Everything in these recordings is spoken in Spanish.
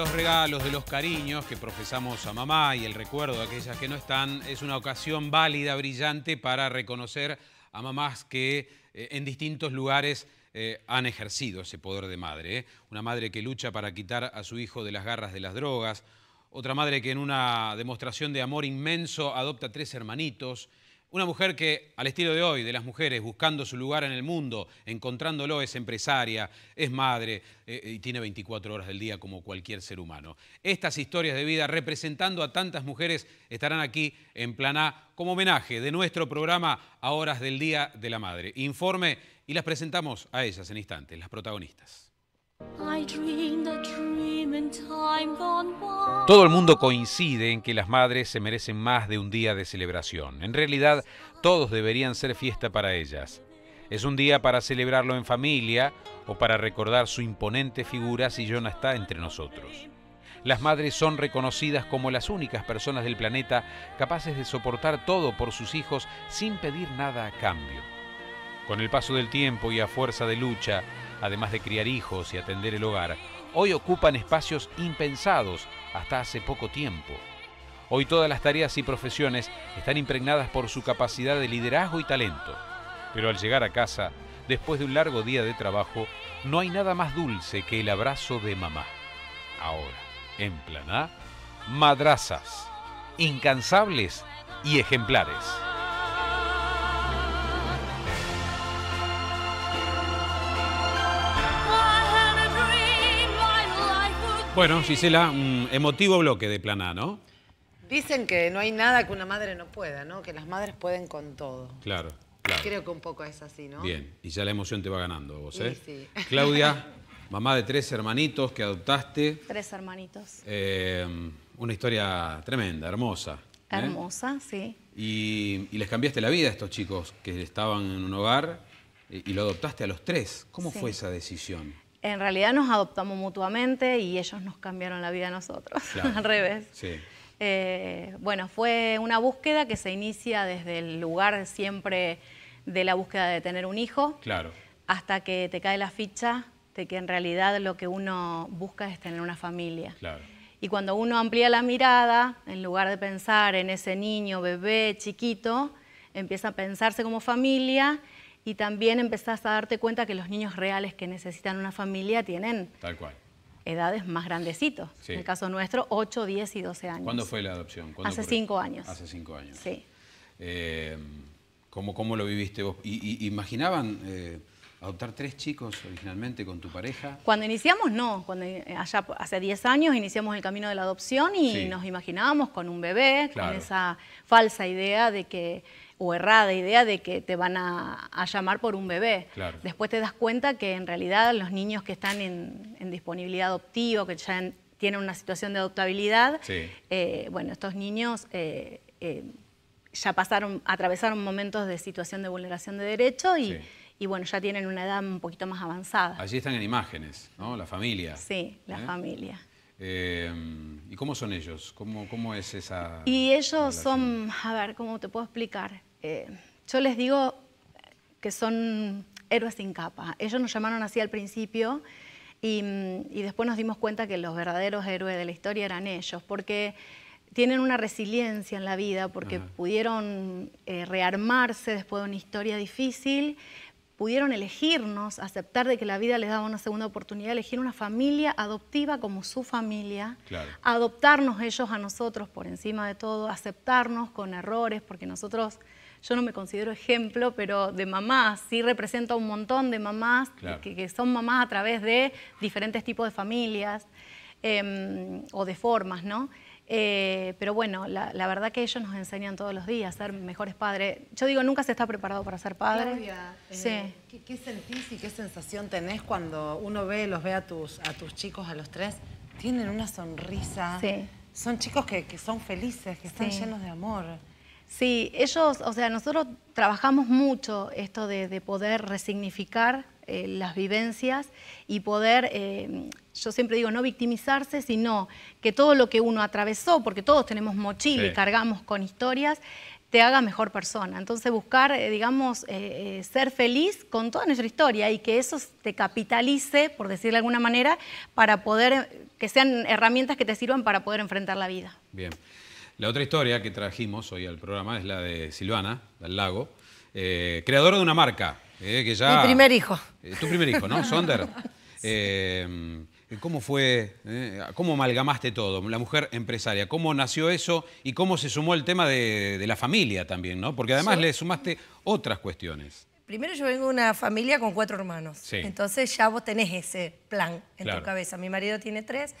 los regalos, de los cariños que profesamos a mamá y el recuerdo de aquellas que no están, es una ocasión válida, brillante para reconocer a mamás que eh, en distintos lugares eh, han ejercido ese poder de madre. ¿eh? Una madre que lucha para quitar a su hijo de las garras de las drogas, otra madre que en una demostración de amor inmenso adopta tres hermanitos una mujer que, al estilo de hoy, de las mujeres, buscando su lugar en el mundo, encontrándolo, es empresaria, es madre eh, y tiene 24 horas del día como cualquier ser humano. Estas historias de vida, representando a tantas mujeres, estarán aquí en Plan A como homenaje de nuestro programa a Horas del Día de la Madre. Informe y las presentamos a ellas en instantes, las protagonistas. Todo el mundo coincide en que las madres se merecen más de un día de celebración. En realidad, todos deberían ser fiesta para ellas. Es un día para celebrarlo en familia o para recordar su imponente figura si no está entre nosotros. Las madres son reconocidas como las únicas personas del planeta capaces de soportar todo por sus hijos sin pedir nada a cambio. Con el paso del tiempo y a fuerza de lucha, además de criar hijos y atender el hogar, hoy ocupan espacios impensados hasta hace poco tiempo. Hoy todas las tareas y profesiones están impregnadas por su capacidad de liderazgo y talento. Pero al llegar a casa, después de un largo día de trabajo, no hay nada más dulce que el abrazo de mamá. Ahora, en plan A, madrazas, incansables y ejemplares. Bueno, Gisela, un emotivo bloque de A, ¿no? Dicen que no hay nada que una madre no pueda, ¿no? Que las madres pueden con todo. Claro, claro. Creo que un poco es así, ¿no? Bien, y ya la emoción te va ganando vos, ¿eh? Sí, sí. Claudia, mamá de tres hermanitos que adoptaste. Tres hermanitos. Eh, una historia tremenda, hermosa. ¿eh? Hermosa, sí. Y, les cambiaste la vida a estos chicos que estaban en un hogar eh, y, lo adoptaste a los tres. ¿Cómo fue esa decisión? en realidad nos adoptamos mutuamente y ellos nos cambiaron la vida a nosotros, al revés. Sí. Eh, bueno, fue una búsqueda que se inicia desde el lugar siempre de la búsqueda de tener un hijo, claro. hasta que te cae la ficha de que en realidad lo que uno busca es tener una familia. Claro. Y cuando uno amplía la mirada, en lugar de pensar en ese niño, bebé, chiquito, empieza a pensarse como familia y también empezás a darte cuenta que los niños reales que necesitan una familia tienen edades más grandecitos. En el caso nuestro, 8, 10 y 12 años. ¿Cuándo fue la adopción? Hace 5 años. Hace 5 años. Sí. Em, ¿cómo, lo viviste vos? ¿Y, imaginaban... Eh, ¿Adoptar tres chicos originalmente con tu pareja? Cuando iniciamos, no. Cuando, eh, allá, hace 10 años iniciamos el camino de la adopción y nos imaginábamos con un bebé, con esa falsa idea de que o errada idea de que te van a, llamar por un bebé. Después te das cuenta que en realidad los niños que están en, disponibilidad adoptiva, que ya tienen una situación de adoptabilidad, eh, bueno, estos niños eh, eh, ya pasaron, atravesaron momentos de situación de vulneración de derechos y, y, bueno, ya tienen una edad un poquito más avanzada. Allí están en imágenes, ¿no? La familia. Sí, la familia. Em, ¿Y cómo son ellos? ¿Cómo, cómo es esa...? Y ellos son, a ver, ¿cómo te puedo explicar? Eh, yo les digo que son héroes sin capa. Ellos nos llamaron así al principio mm, y, después nos dimos cuenta que los verdaderos héroes de la historia eran ellos, porque tienen una resiliencia en la vida porque pudieron eh, rearmarse después de una historia difícil, pudieron elegirnos, aceptar de que la vida les daba una segunda oportunidad, elegir una familia adoptiva como su familia, adoptarnos ellos a nosotros por encima de todo, aceptarnos con errores, porque nosotros, yo no me considero ejemplo, pero de mamás, sí represento a un montón de mamás que, son mamás a través de diferentes tipos de familias em, o de formas, ¿no? Eh, pero bueno, la, verdad que ellos nos enseñan todos los días a ser mejores padres. Yo digo, nunca se está preparado para ser padre. Eh, ¿qué, sentís y qué sensación tenés cuando uno ve, los ve a tus, a tus chicos, a los tres? Tienen una sonrisa. Son chicos que, son felices, que están llenos de amor. Sí, ellos, o sea, nosotros trabajamos mucho esto de, de poder resignificar eh, las vivencias y poder, eh, yo siempre digo, no victimizarse, sino que todo lo que uno atravesó, porque todos tenemos mochila y cargamos con historias, te haga mejor persona. Entonces buscar, eh, digamos, ser feliz con toda nuestra historia y que eso te capitalice, por decirlo de alguna manera, para poder, que sean herramientas que te sirvan para poder enfrentar la vida. Bien. La otra historia que trajimos hoy al programa es la de Silvana, del lago, creadora de una marca eh, Mi primer hijo. Eh, tu primer hijo, ¿no? Sonder. Eh, ¿Cómo fue, eh, cómo amalgamaste todo? La mujer empresaria, ¿cómo nació eso y cómo se sumó el tema de, la familia también, ¿no? Porque además le sumaste otras cuestiones. Primero yo vengo de una familia con cuatro hermanos, entonces ya vos tenés ese plan en tu cabeza. Mi marido tiene tres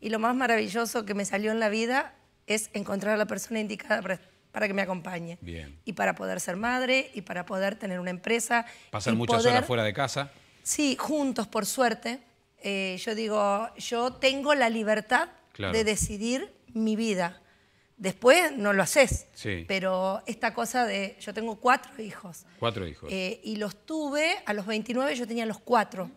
y lo más maravilloso que me salió en la vida es encontrar a la persona indicada para para que me acompañe. Y para poder ser madre y para poder tener una empresa. Pasar muchas horas fuera de casa. Sí, juntos, por suerte. Eh, yo digo, yo tengo la libertad de decidir mi vida. Después no lo haces. Pero esta cosa de. Yo tengo cuatro hijos. Cuatro hijos. Eh, y los tuve a los 29, yo tenía los cuatro.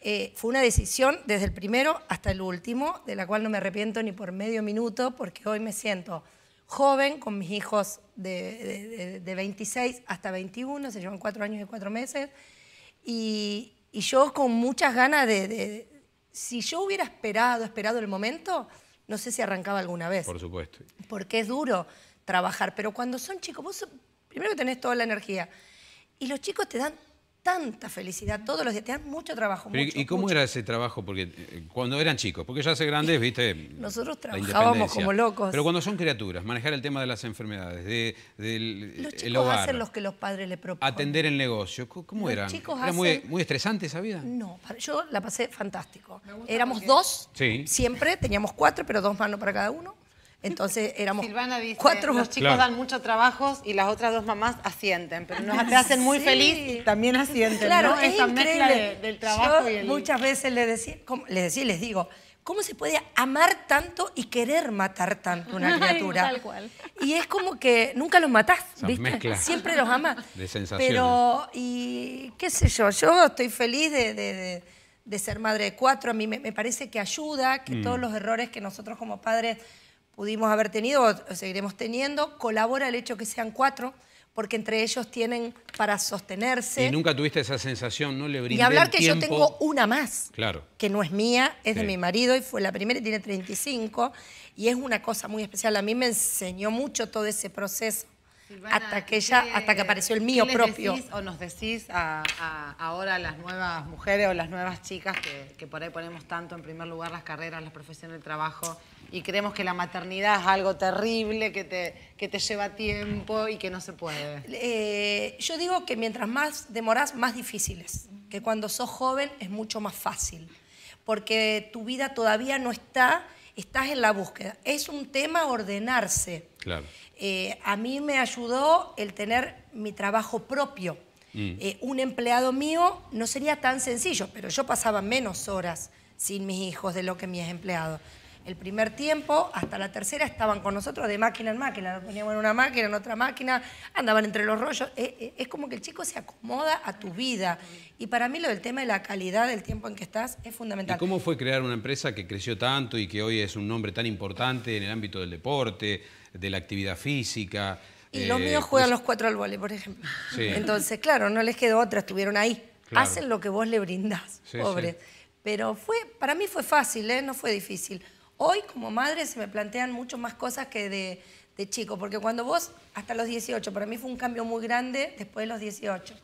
Eh, fue una decisión desde el primero hasta el último, de la cual no me arrepiento ni por medio minuto, porque hoy me siento joven con mis hijos de, de, de 26 hasta 21, se llevan cuatro años y cuatro meses, y, yo con muchas ganas de, Si yo hubiera esperado, esperado el momento, no sé si arrancaba alguna vez. Por supuesto. Porque es duro trabajar, pero cuando son chicos, vos primero tenés toda la energía, y los chicos te dan tanta felicidad todos los días. Te dan mucho trabajo. ¿Y cómo era ese trabajo? Porque eh, cuando eran chicos, porque ya hace grandes, viste. Nosotros trabajábamos como locos. Pero cuando son criaturas, manejar el tema de las enfermedades, de, del los chicos hacen los que los padres le proponen. Atender el negocio. ¿Cómo eran? ¿Era muy, muy, estresante esa vida? No, yo la pasé fantástico. Éramos dos, siempre, teníamos cuatro, pero dos manos para cada uno. Entonces éramos cuatro los chicos dan muchos trabajos y las otras dos mamás asienten, pero nos hacen muy feliz y también asienten. Claro, ¿no? es esa increíble. mezcla del trabajo Muchas veces les decía, les digo, ¿cómo se puede amar tanto y querer matar tanto una criatura? Y es como que nunca los matás, ¿viste? Siempre los amas. De sensación. Pero, y qué sé yo, yo estoy feliz de, ser madre de cuatro, a mí me, parece que ayuda, que mm. todos los errores que nosotros como padres pudimos haber tenido o seguiremos teniendo, colabora el hecho que sean cuatro, porque entre ellos tienen para sostenerse. Y nunca tuviste esa sensación, ¿no? Le brindé Y hablar que yo tengo una más, claro. que no es mía, es de mi marido y fue la primera y tiene 35, y es una cosa muy especial. A mí me enseñó mucho todo ese proceso hasta que hasta que apareció el mío propio. o nos decís ahora a las nuevas mujeres o las nuevas chicas que, por ahí ponemos tanto en primer lugar las carreras, las profesiones, el trabajo y creemos que la maternidad es algo terrible que te, que te lleva tiempo y que no se puede? Eh, yo digo que mientras más demoras, más difíciles. Que cuando sos joven es mucho más fácil. Porque tu vida todavía no está, estás en la búsqueda. Es un tema ordenarse eh, a mí me ayudó el tener mi trabajo propio. Mm. Eh, un empleado mío no sería tan sencillo, pero yo pasaba menos horas sin mis hijos de lo que mis empleado el primer tiempo hasta la tercera estaban con nosotros de máquina en máquina, nos poníamos en una máquina, en otra máquina, andaban entre los rollos. Eh, eh, es, como que el chico se acomoda a tu vida. Y para mí lo del tema de la calidad del tiempo en que estás es fundamental. ¿Y cómo fue crear una empresa que creció tanto y que hoy es un nombre tan importante en el ámbito del deporte, de la actividad física? Y eh, los míos pues juegan los cuatro al vole, por ejemplo. Entonces, claro, no les quedó otra, estuvieron ahí. Hacen lo que vos le brindás, pobre. Pero fue, para mí fue fácil, no fue difícil. Hoy como madre se me plantean mucho más cosas que de, chico, porque cuando vos, hasta los 18, para mí fue un cambio muy grande después de los 18.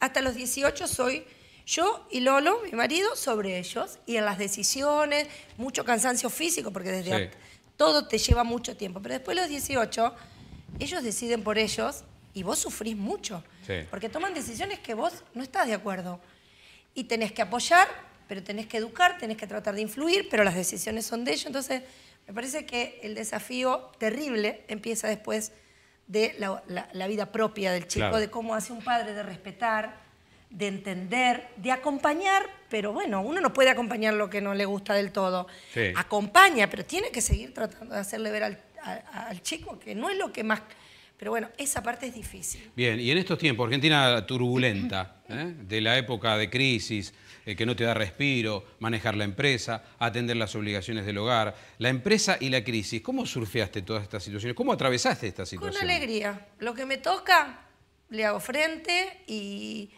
Hasta los 18 soy yo y Lolo, mi marido, sobre ellos y en las decisiones, mucho cansancio físico, porque desde todo te lleva mucho tiempo. Pero después de los 18, ellos deciden por ellos y vos sufrís mucho, porque toman decisiones que vos no estás de acuerdo. Y tenés que apoyar pero tenés que educar, tenés que tratar de influir, pero las decisiones son de ellos. Entonces, me parece que el desafío terrible empieza después de la, vida propia del chico, de cómo hace un padre de respetar, de entender, de acompañar, pero bueno, uno no puede acompañar lo que no le gusta del todo. Acompaña, pero tiene que seguir tratando de hacerle ver al, al chico que no es lo que más pero bueno, esa parte es difícil. Bien, y en estos tiempos, Argentina turbulenta, ¿eh? de la época de crisis, eh, que no te da respiro, manejar la empresa, atender las obligaciones del hogar, la empresa y la crisis, ¿cómo surfeaste todas estas situaciones? ¿Cómo atravesaste esta situación? Con alegría. Lo que me toca, le hago frente y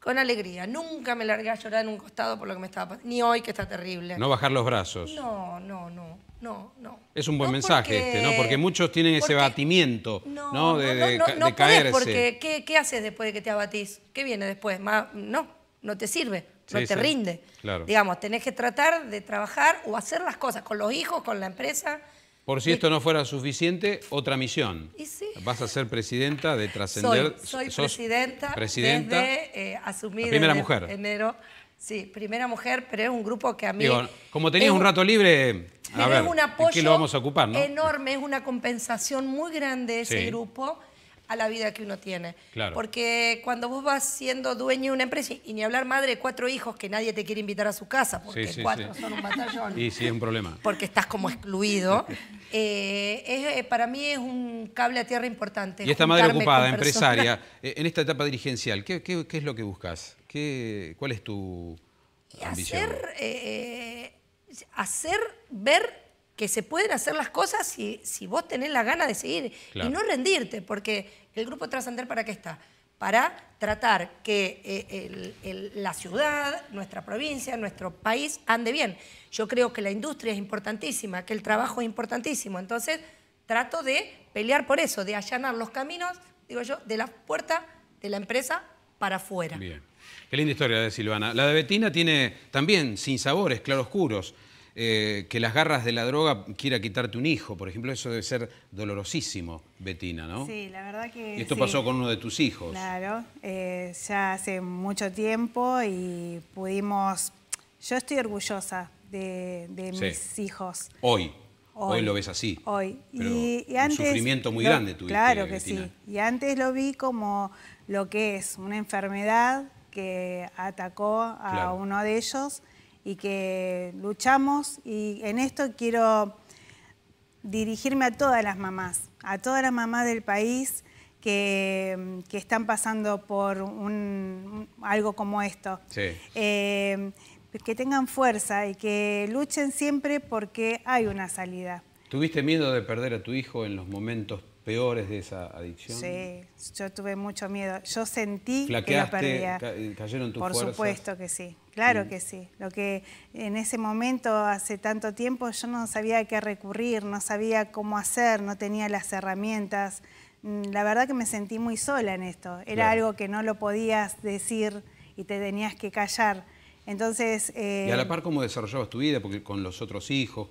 con alegría. Nunca me largué a llorar en un costado por lo que me estaba pasando, ni hoy que está terrible. No bajar los brazos. No, no, no no, no. Es un buen mensaje este, ¿no? Porque muchos tienen ese batimiento, ¿no? ¿no? De, caerse. no, no, porque ¿qué, haces después de que te abatís? ¿Qué viene después? no, no te sirve, no te rinde. Digamos, tenés que tratar de trabajar o hacer las cosas con los hijos, con la empresa. Por si esto no fuera suficiente, otra misión. Y sí. Vas a ser presidenta de Trascender. Soy, soy presidenta, presidenta, desde eh, asumir primera mujer. enero Sí, primera mujer, pero es un grupo que a mí. como tenías un rato libre, a ver, un apoyo lo vamos a ocupar, Enorme, es una compensación muy grande ese grupo a la vida que uno tiene. Porque cuando vos vas siendo dueño de una empresa, y ni hablar madre de cuatro hijos que nadie te quiere invitar a su casa, porque cuatro son un batallón. Y sí, es un problema. Porque estás como excluido. Eh, eh, para mí es un cable a tierra importante. Y esta madre ocupada, empresaria, eh, en esta etapa dirigencial, qué es lo que buscas? ¿Cuál es tu ambición? Eh, eh, hacer, ver que se pueden hacer las cosas si, vos tenés la gana de seguir y no rendirte, porque el Grupo Trascender para qué está? Para tratar que eh, la ciudad, nuestra provincia, nuestro país ande bien. Yo creo que la industria es importantísima, que el trabajo es importantísimo, entonces trato de pelear por eso, de allanar los caminos, digo yo, de la puerta de la empresa para afuera. Bien. Qué linda historia de Silvana. La de Betina tiene también sin sabores, claroscuros. Eh, que las garras de la droga quiera quitarte un hijo, por ejemplo, eso debe ser dolorosísimo, Betina, ¿no? Sí, la verdad que. Y esto pasó con uno de tus hijos. Claro, eh, ya hace mucho tiempo y pudimos. Yo estoy orgullosa de, mis hijos. Hoy. Hoy, lo ves así. Hoy. y, un sufrimiento muy grande tuviste. Claro que sí. Y antes lo vi como lo que es una enfermedad que atacó a uno de ellos y que luchamos. Y en esto quiero dirigirme a todas las mamás, a todas las mamás del país que, están pasando por un, algo como esto. Eh, que tengan fuerza y que luchen siempre porque hay una salida. ¿Tuviste miedo de perder a tu hijo en los momentos peores de esa adicción? Sí, yo tuve mucho miedo. Yo sentí que las perdía. Eh, cayeron tus Por supuesto que sí, claro que sí. Lo que en ese momento, hace tanto tiempo, yo no sabía a qué recurrir, no sabía cómo hacer, no tenía las herramientas. Mm, la verdad que me sentí muy sola en esto. Era algo que no lo podías decir y te tenías que callar. Entonces... y a la eh, par, ¿cómo desarrollabas tu vida? Porque con los otros hijos,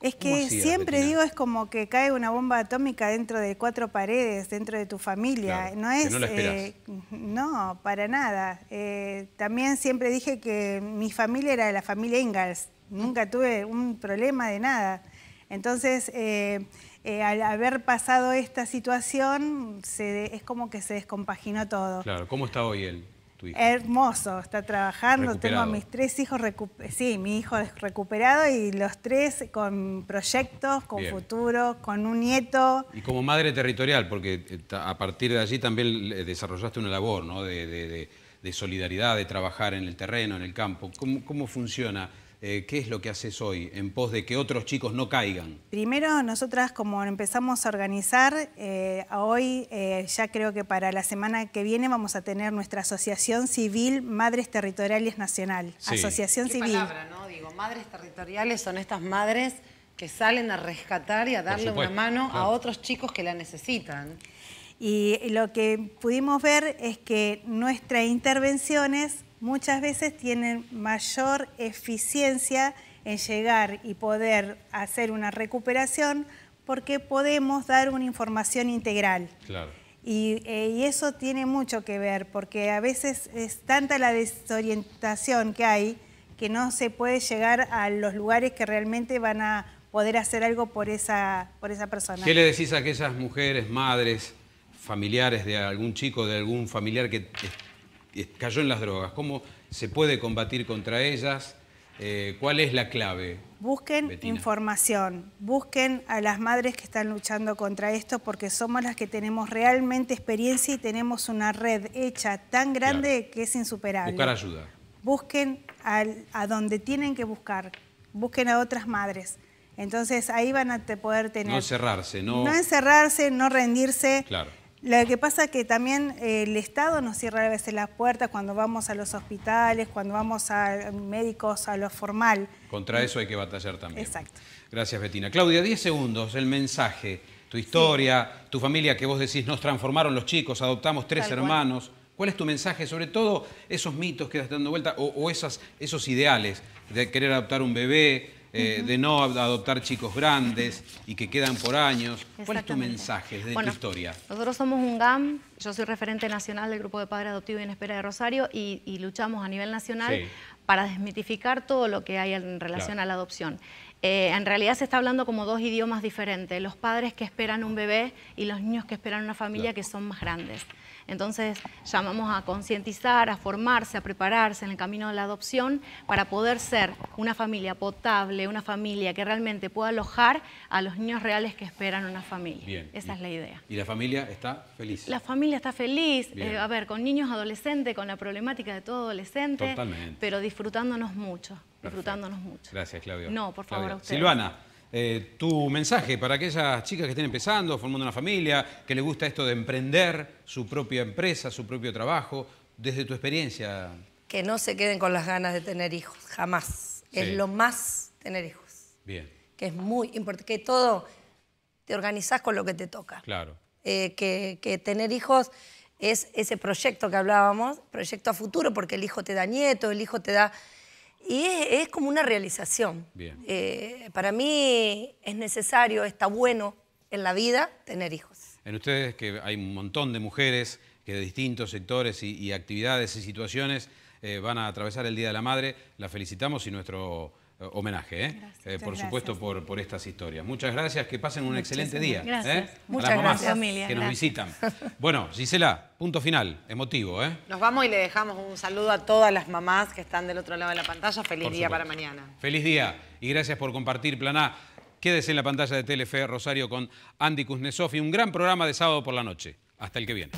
es que siempre digo, es como que cae una bomba atómica dentro de cuatro paredes, dentro de tu familia. no es. Eh, no, para nada. Eh, también siempre dije que mi familia era de la familia Ingalls. Nunca tuve un problema de nada. Entonces, eh, al haber pasado esta situación, es como que se descompaginó todo. Claro, ¿cómo está hoy él? Hermoso, está trabajando, tengo a mis tres hijos, recuperados mi hijo recuperado y los tres con proyectos, con futuro, con un nieto. Y como madre territorial, porque eh, a partir de allí también eh, desarrollaste una labor de, solidaridad, de trabajar en el terreno, en el campo. cómo funciona? Eh, ¿Qué es lo que haces hoy en pos de que otros chicos no caigan? Primero, nosotras como empezamos a organizar, eh, hoy eh, ya creo que para la semana que viene vamos a tener nuestra Asociación Civil Madres Territoriales Nacional. Asociación Civil. Palabra, ¿no? Digo, madres territoriales son estas madres que salen a rescatar y a darle una mano a otros chicos que la necesitan. Y lo que pudimos ver es que nuestras intervenciones muchas veces tienen mayor eficiencia en llegar y poder hacer una recuperación porque podemos dar una información integral. Eh, y, eso tiene mucho que ver, porque a veces es tanta la desorientación que hay que no se puede llegar a los lugares que realmente van a poder hacer algo por esa, por esa persona. ¿Qué le decís a aquellas mujeres, madres, familiares de algún chico, de algún familiar que cayó en las drogas. ¿Cómo se puede combatir contra ellas? Eh, ¿Cuál es la clave? Busquen información, busquen a las madres que están luchando contra esto porque somos las que tenemos realmente experiencia y tenemos una red hecha tan grande que es insuperable. Buscar ayuda. Busquen a donde tienen que buscar, busquen a otras madres. Entonces ahí van a poder tener... No encerrarse. no... No encerrarse, no rendirse. Claro. Lo que pasa es que también eh, el Estado nos cierra a veces las puertas cuando vamos a los hospitales, cuando vamos a médicos, a lo formal. Contra eso hay que batallar también. Exacto. Gracias, Betina. Claudia, 10 segundos, el mensaje, tu historia, tu familia que vos decís, nos transformaron los chicos, adoptamos tres hermanos. ¿Cuál es tu mensaje? Sobre todo esos mitos que estás dando vuelta o, esas, esos ideales de querer adoptar un bebé, eh, de no adoptar chicos grandes y que quedan por años. ¿Cuál es tu mensaje de tu historia? Nosotros somos un GAM, yo soy referente nacional del Grupo de Padres Adoptivos y en Espera de Rosario y, luchamos a nivel nacional para desmitificar todo lo que hay en relación a la adopción. Eh, en realidad se está hablando como dos idiomas diferentes, los padres que esperan un bebé y los niños que esperan una familia que son más grandes. Entonces llamamos a concientizar, a formarse, a prepararse en el camino de la adopción para poder ser una familia potable, una familia que realmente pueda alojar a los niños reales que esperan una familia. Esa es la idea. ¿Y la familia está feliz? La familia está feliz, eh, a ver, con niños adolescentes, con la problemática de todo adolescente, Totalmente. pero disfrutándonos mucho, disfrutándonos mucho. Gracias, Claudio. No, por favor, usted. Silvana. Eh, tu mensaje para aquellas chicas que estén empezando, formando una familia, que les gusta esto de emprender su propia empresa, su propio trabajo, desde tu experiencia. Que no se queden con las ganas de tener hijos, jamás. Es lo más tener hijos. Bien. Que es muy importante, que todo te organizás con lo que te toca. Claro. Eh, que, que tener hijos es ese proyecto que hablábamos, proyecto a futuro, porque el hijo te da nieto, el hijo te da y es, como una realización. Eh, para mí es necesario, está bueno en la vida tener hijos. En ustedes que hay un montón de mujeres que de distintos sectores y, actividades y situaciones eh, van a atravesar el Día de la Madre, la felicitamos y nuestro eh, homenaje, ¿eh? Eh, por supuesto, por, por estas historias. Muchas gracias, que pasen un excelente día. Muchas gracias, las que nos visitan. Bueno, Gisela, punto final, emotivo. Nos vamos y le dejamos un saludo a todas las mamás que están del otro lado de la pantalla. Feliz día para mañana. Feliz día y gracias por compartir Plan A. Quédese en la pantalla de Telefe Rosario con Andy Kuznetsov y un gran programa de sábado por la noche. Hasta el que viene.